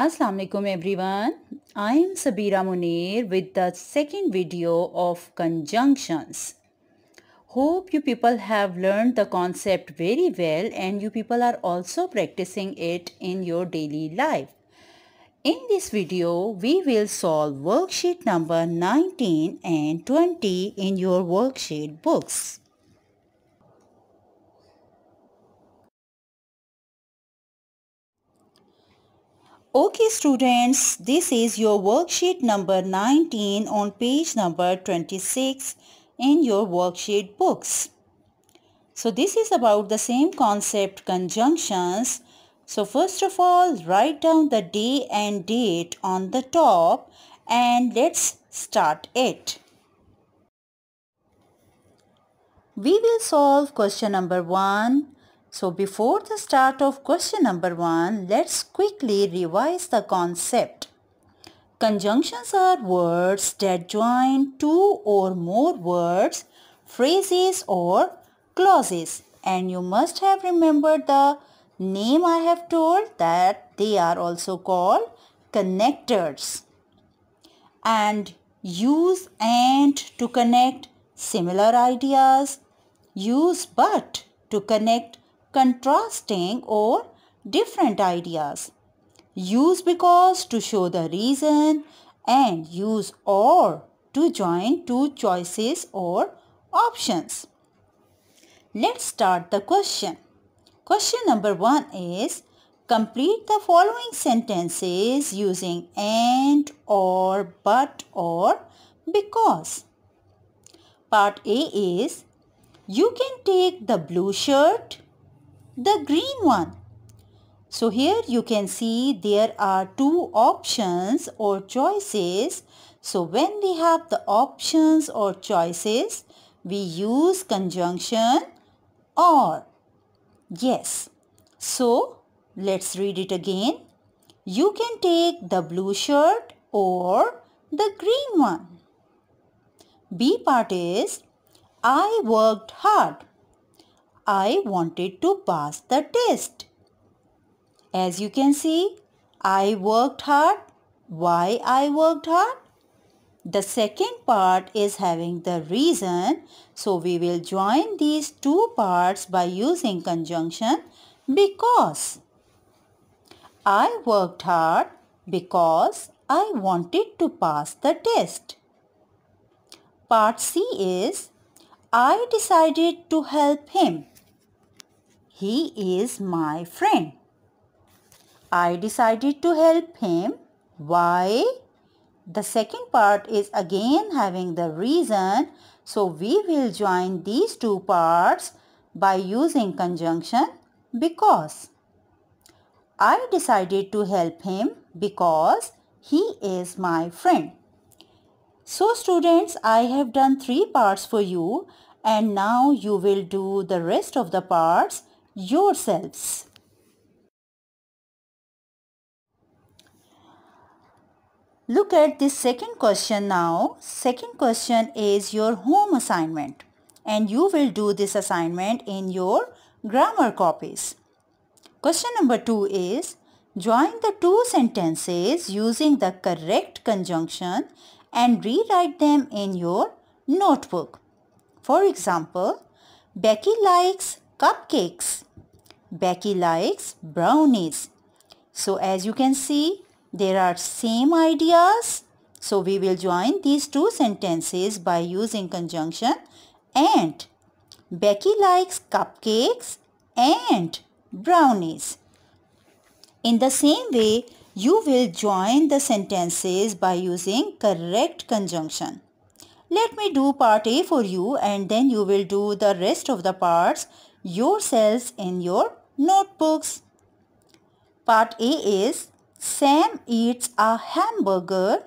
Assalamualaikum alaikum everyone. I am Sabira Munir with the second video of conjunctions. Hope you people have learned the concept very well and you people are also practicing it in your daily life. In this video, we will solve worksheet number 19 and 20 in your worksheet books. Okay students, this is your worksheet number 19 on page number 26 in your worksheet books. So this is about the same concept conjunctions. So first of all, write down the day and date on the top and let's start it. We will solve question number 1 so before the start of question number 1, let's quickly revise the concept. Conjunctions are words that join two or more words, phrases or clauses. And you must have remembered the name I have told that they are also called connectors. And use and to connect similar ideas. Use but to connect contrasting or different ideas. Use because to show the reason and use or to join two choices or options. Let's start the question. Question number one is complete the following sentences using and or but or because. Part A is you can take the blue shirt the green one. So here you can see there are two options or choices. So when we have the options or choices, we use conjunction or. Yes. So let's read it again. You can take the blue shirt or the green one. B part is, I worked hard. I wanted to pass the test. As you can see, I worked hard. Why I worked hard? The second part is having the reason. So we will join these two parts by using conjunction because. I worked hard because I wanted to pass the test. Part C is I decided to help him he is my friend. I decided to help him. Why? The second part is again having the reason. So we will join these two parts by using conjunction because. I decided to help him because he is my friend. So students, I have done three parts for you and now you will do the rest of the parts yourselves. Look at this second question now. Second question is your home assignment and you will do this assignment in your grammar copies. Question number 2 is join the two sentences using the correct conjunction and rewrite them in your notebook. For example, Becky likes cupcakes. Becky likes brownies. So as you can see, there are same ideas. So we will join these two sentences by using conjunction and. Becky likes cupcakes and brownies. In the same way, you will join the sentences by using correct conjunction. Let me do part A for you and then you will do the rest of the parts yourselves in your notebooks. Part A is Sam eats a hamburger.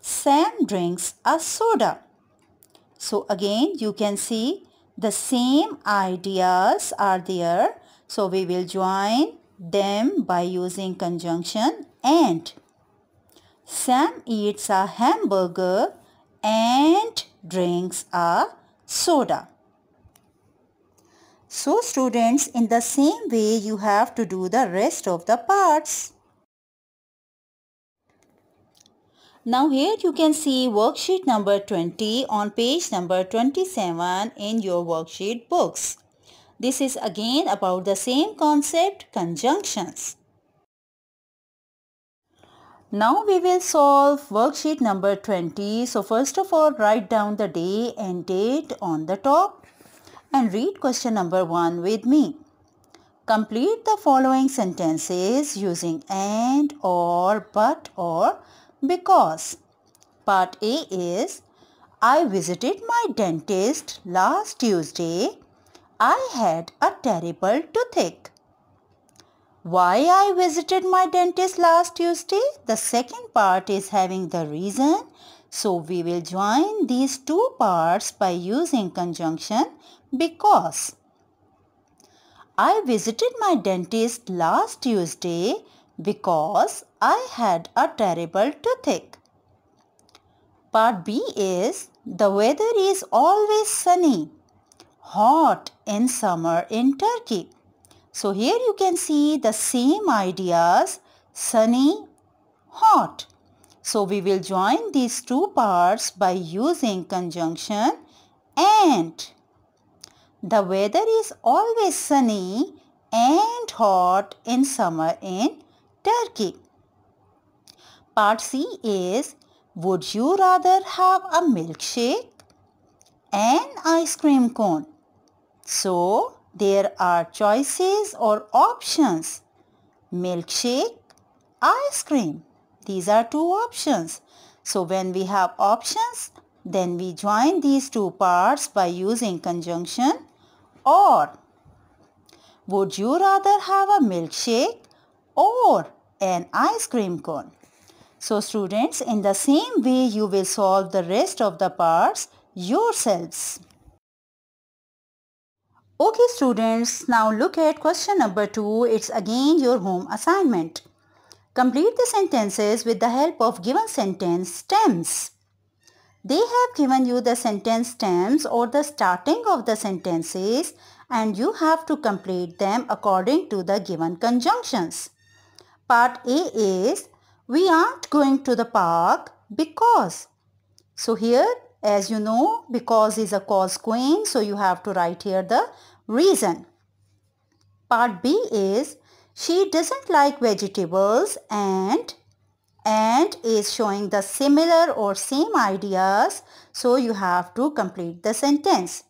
Sam drinks a soda. So again you can see the same ideas are there. So we will join them by using conjunction and. Sam eats a hamburger and drinks a soda. So students, in the same way you have to do the rest of the parts. Now here you can see worksheet number 20 on page number 27 in your worksheet books. This is again about the same concept conjunctions. Now we will solve worksheet number 20. So first of all write down the day and date on the top and read question number 1 with me. Complete the following sentences using and, or, but, or, because. Part A is I visited my dentist last Tuesday. I had a terrible toothache. Why I visited my dentist last Tuesday? The second part is having the reason. So we will join these two parts by using conjunction because I visited my dentist last Tuesday because I had a terrible toothache. Part B is the weather is always sunny, hot in summer in Turkey. So here you can see the same ideas, sunny, hot. So we will join these two parts by using conjunction and. The weather is always sunny and hot in summer in Turkey. Part C is Would you rather have a milkshake and ice cream cone? So there are choices or options. Milkshake, ice cream. These are two options. So when we have options, then we join these two parts by using conjunction or? Would you rather have a milkshake or an ice cream cone? So students, in the same way you will solve the rest of the parts yourselves. Okay students, now look at question number 2. It's again your home assignment. Complete the sentences with the help of given sentence stems. They have given you the sentence stems or the starting of the sentences and you have to complete them according to the given conjunctions. Part A is, we aren't going to the park because. So here, as you know, because is a cause queen, so you have to write here the reason. Part B is, she doesn't like vegetables and and is showing the similar or same ideas. So you have to complete the sentence.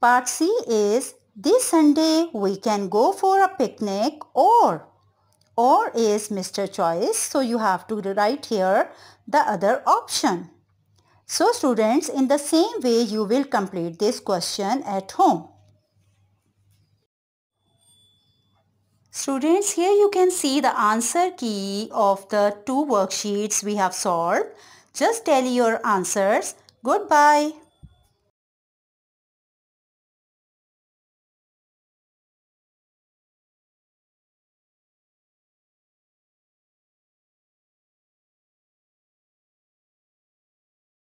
Part C is this Sunday we can go for a picnic or or is Mr. Choice. So you have to write here the other option. So students in the same way you will complete this question at home. Students, here you can see the answer key of the two worksheets we have solved. Just tell your answers. Goodbye.